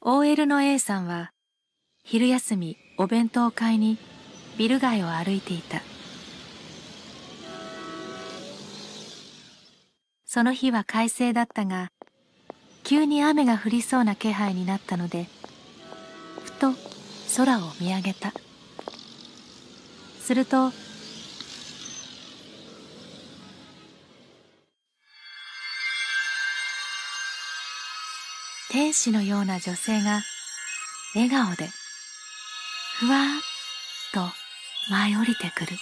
OL の A さんは昼休みお弁当を買いにビル街を歩いていたその日は快晴だったが急に雨が降りそうな気配になったのでふと空を見上げたすると天使のような女性が笑顔でふわーっと舞い降りてくる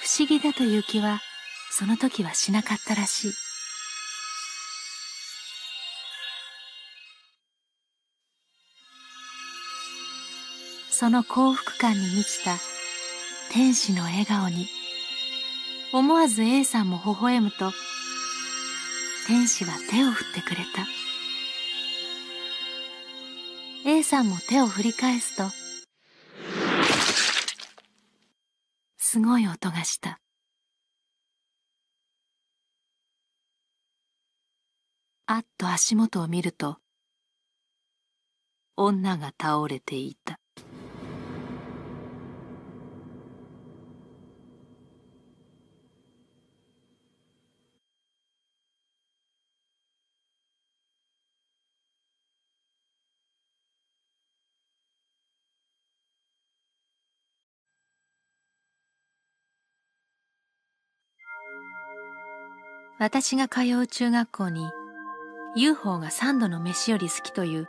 不思議だという気はその時はしなかったらしいその幸福感に満ちた天使の笑顔に思わず A さんも微笑むと天使は手を振ってくれた A さんも手を振り返すとすごい音がしたあっと足元を見ると女が倒れていた私が通う中学校に UFO が三度の飯より好きという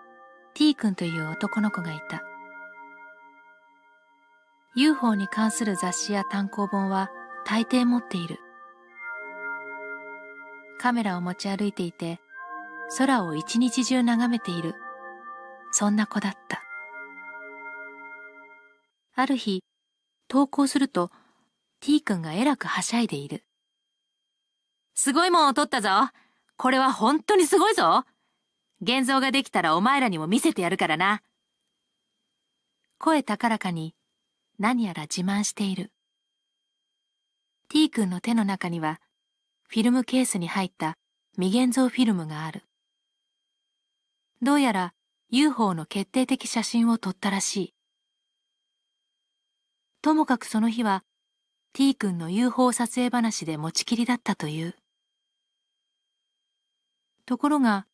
T 君という男の子がいた。UFO に関する雑誌や単行本は大抵持っている。カメラを持ち歩いていて、空を一日中眺めている。そんな子だった。ある日、投稿すると T 君がえらくはしゃいでいる。すごいもんを取ったぞ。これは本当にすごいぞ。現像ができたらお前らにも見せてやるからな。声高らかに何やら自慢している。t 君の手の中にはフィルムケースに入った未現像フィルムがある。どうやら UFO の決定的写真を撮ったらしい。ともかくその日は T 君の UFO 撮影話で持ちきりだったという。ところが、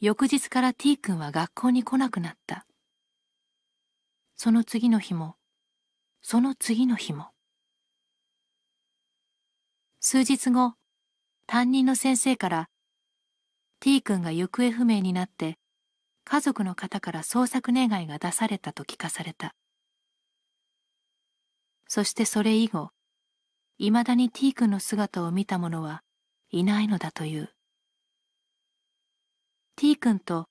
翌日から T 君は学校に来なくなった。その次の日も、その次の日も。数日後、担任の先生から、T 君が行方不明になって、家族の方から捜索願いが出されたと聞かされた。そしてそれ以後、いまだに T 君の姿を見た者はいないのだという。T 君と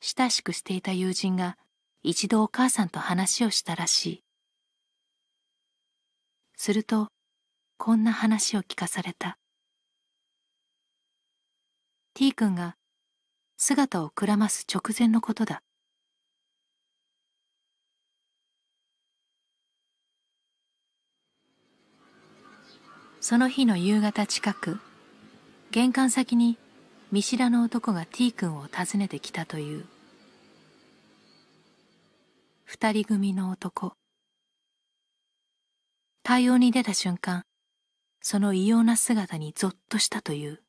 親しくしていた友人が一度お母さんと話をしたらしい。すると、こんな話を聞かされた。T 君が姿をくらます直前のことだ。その日の夕方近く、玄関先に見知らぬ男が T 君を訪ねてきたという二人組の男対応に出た瞬間その異様な姿にぞっとしたという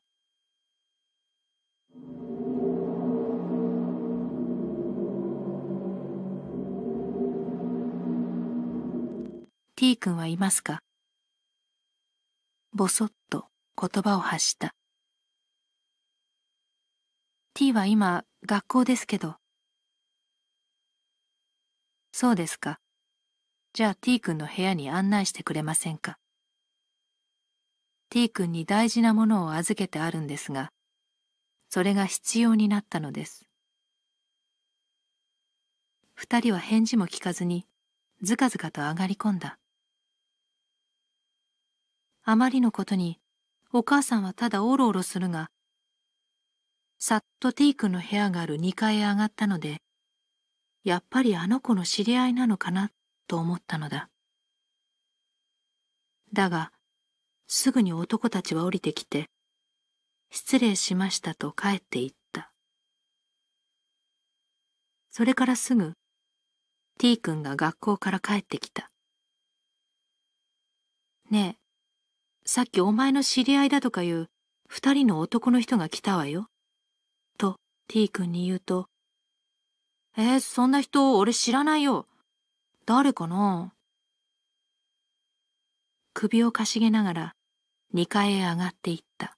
「T 君はいますか?」ぼそっと言葉を発した T は今学校ですけどそうですかじゃあ T 君の部屋に案内してくれませんか T 君に大事なものを預けてあるんですがそれが必要になったのです二人は返事も聞かずにずかずかと上がり込んだあまりのことにお母さんはただおろおろするがさっとテ君クの部屋がある2階へ上がったので、やっぱりあの子の知り合いなのかなと思ったのだ。だが、すぐに男たちは降りてきて、失礼しましたと帰っていった。それからすぐ、T 君が学校から帰ってきた。ねえ、さっきお前の知り合いだとかいう二人の男の人が来たわよ。と T 君に言うと、えー、そんな人俺知らないよ。誰かな首をかしげながら2階へ上がっていった。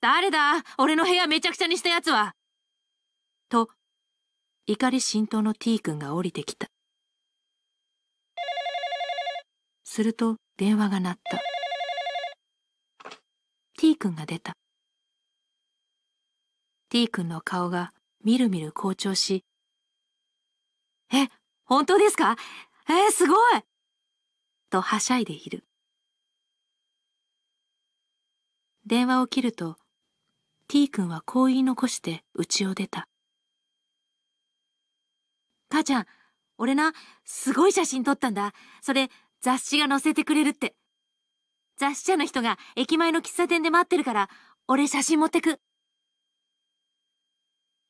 誰だ俺の部屋めちゃくちゃにしたやつはと、怒り心頭の T 君が降りてきた。すると電話が鳴った。T 君が出た。T 君の顔がみるみる好調し、え、本当ですかえー、すごいとはしゃいでいる。電話を切ると、T 君はこう言い残して家を出た。母ちゃん、俺な、すごい写真撮ったんだ。それ、雑誌が載せてくれるって。雑誌社の人が駅前の喫茶店で待ってるから、俺写真持ってく。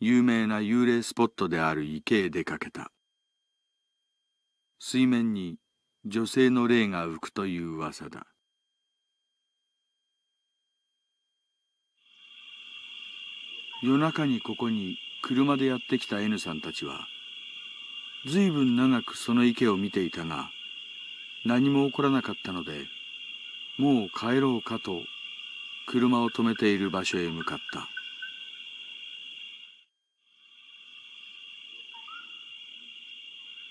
有名な幽霊スポットである池へ出かけた水面に女性の霊が浮くという噂だ夜中にここに車でやってきた N さんたちは随分長くその池を見ていたが何も起こらなかったのでもう帰ろうかと車を止めている場所へ向かった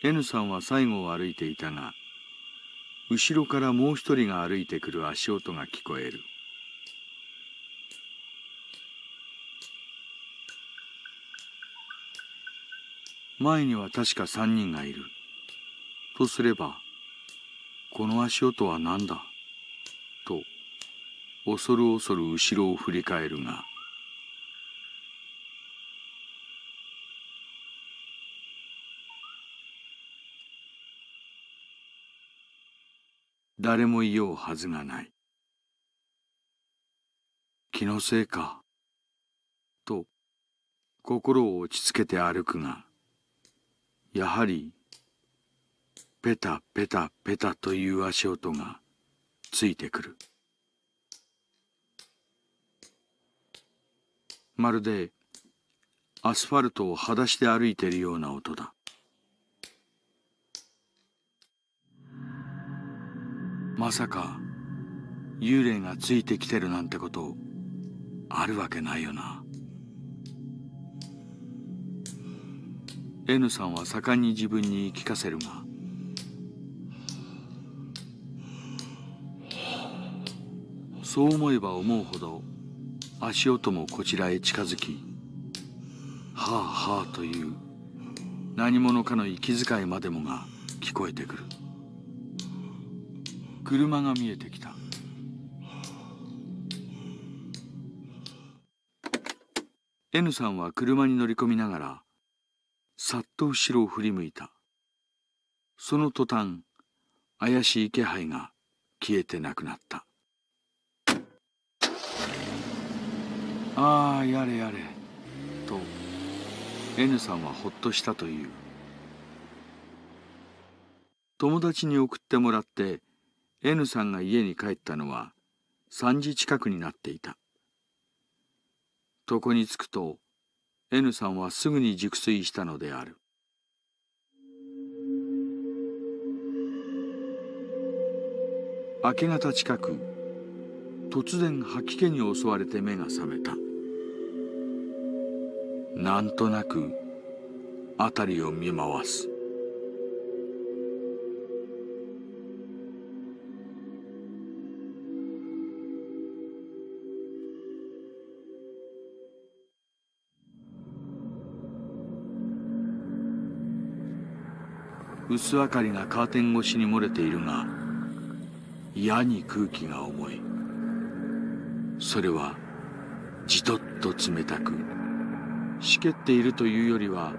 N さんは最後を歩いていたが後ろからもう一人が歩いてくる足音が聞こえる前には確か3人がいるとすればこの足音は何だと恐る恐る後ろを振り返るが誰もいようはずがない。気のせいか、と心を落ち着けて歩くが、やはり、ペタペタペタという足音がついてくる。まるでアスファルトを裸足で歩いているような音だ。まさか幽霊がついてきてるなんてことあるわけないよな N さんは盛んに自分に言い聞かせるがそう思えば思うほど足音もこちらへ近づきはあはあという何者かの息遣いまでもが聞こえてくる車が見えてきた「N さんは車に乗り込みながらさっと後ろを振り向いたその途端怪しい気配が消えてなくなったああやれやれと N さんはほっとしたという友達に送ってもらって N さんが家に帰ったのは3時近くになっていた床に着くと N さんはすぐに熟睡したのである明け方近く突然吐き気に襲われて目が覚めたなんとなく辺りを見回す薄明かりがカーテン越しに漏れているが嫌に空気が重いそれはじとっと冷たくしけっているというよりは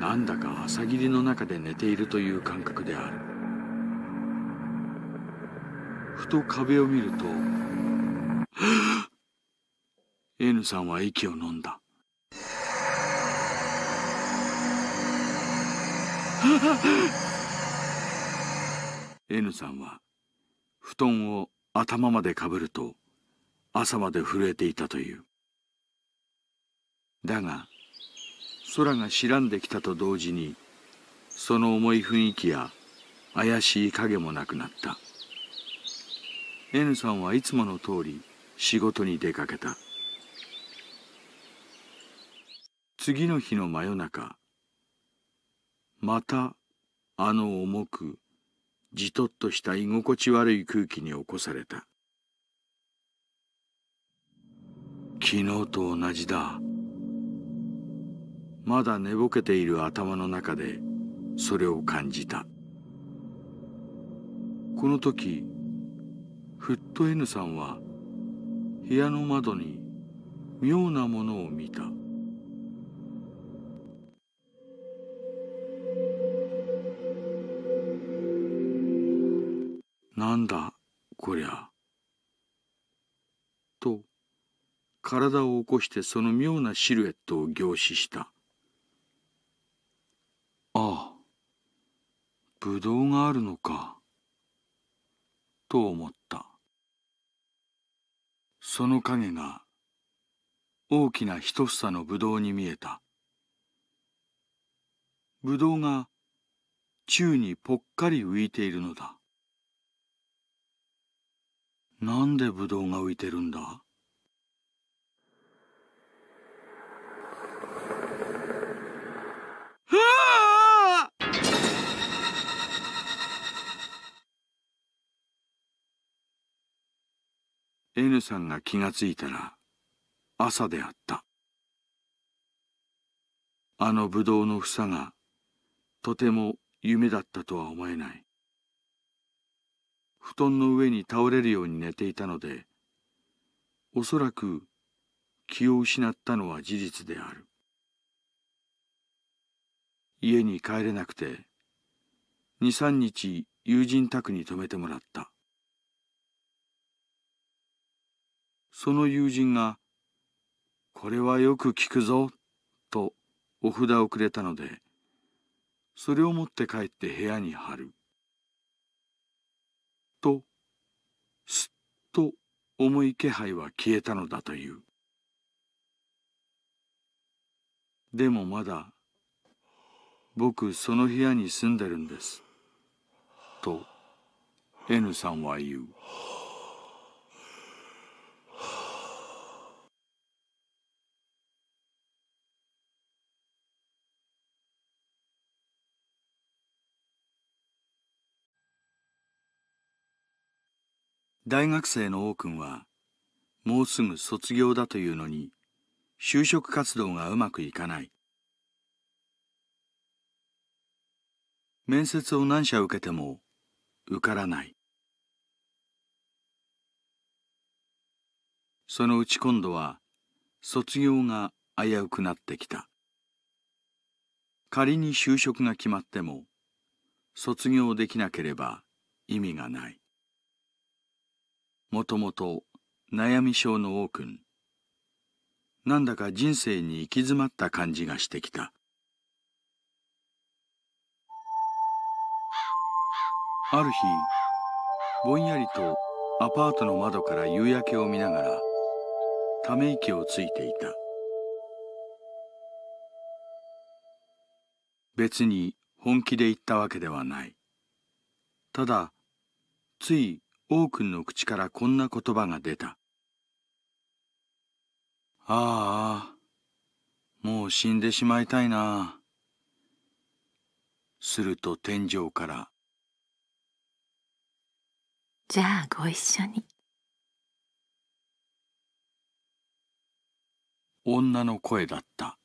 なんだか朝霧の中で寝ているという感覚であるふと壁を見ると N さんは息を飲んだ N さんは布団を頭までかぶると朝まで震えていたというだが空が白んできたと同時にその重い雰囲気や怪しい影もなくなった N さんはいつもの通り仕事に出かけた次の日の真夜中またあの重くじとっとした居心地悪い空気に起こされた昨日と同じだまだ寝ぼけている頭の中でそれを感じたこの時ふっと N さんは部屋の窓に妙なものを見たこりゃ。と、体を起こしてその妙なシルエットを凝視した。ああ、ぶどうがあるのか。と思った。その影が大きな一房のぶどうに見えた。ぶどうが宙にぽっかり浮いているのだ。なんでブドウが浮いてるんだ N さんが気がついたら朝であったあのブドウの房がとても夢だったとは思えない布団の上に倒れるように寝ていたので、おそらく気を失ったのは事実である。家に帰れなくて、二三日友人宅に泊めてもらった。その友人が、これはよく聞くぞ、とお札をくれたので、それを持って帰って部屋に貼る。重い気配は消えたのだという。でもまだ、僕その部屋に住んでるんです。と、N さんは言う。大学生の王君は、もうすぐ卒業だというのに、就職活動がうまくいかない。面接を何社受けても受からない。そのうち今度は卒業が危うくなってきた。仮に就職が決まっても卒業できなければ意味がない。もともと悩み症の王くん。なんだか人生に行き詰まった感じがしてきた。ある日、ぼんやりとアパートの窓から夕焼けを見ながら、ため息をついていた。別に本気で言ったわけではない。ただ、つい王君の口からこんな言葉が出た。ああ、もう死んでしまいたいな。すると天井から。じゃあご一緒に。女の声だった。